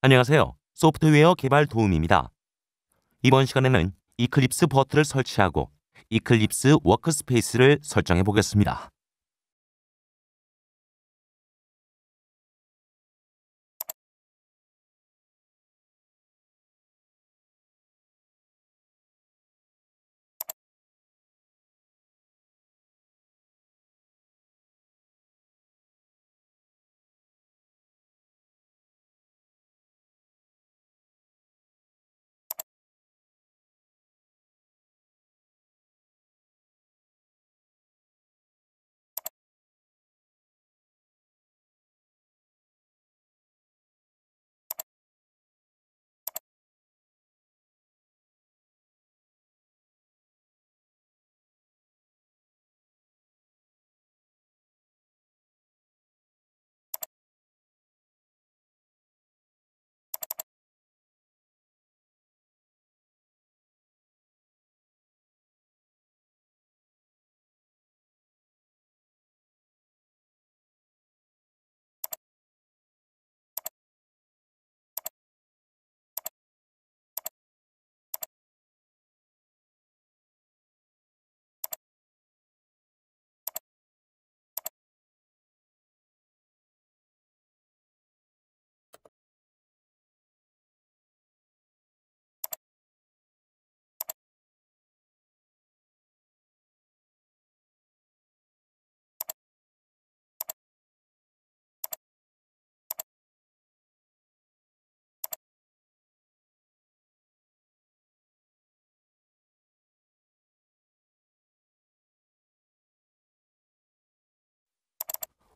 안녕하세요. 소프트웨어 개발 도움입니다. 이번 시간에는 이클립스 버트를 설치하고 이클립스 워크스페이스를 설정해 보겠습니다.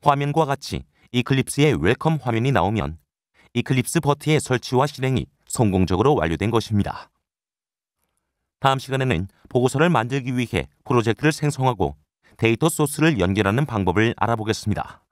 화면과 같이 이클립스의 웰컴 화면이 나오면 이클립스 버트의 설치와 실행이 성공적으로 완료된 것입니다. 다음 시간에는 보고서를 만들기 위해 프로젝트를 생성하고 데이터 소스를 연결하는 방법을 알아보겠습니다.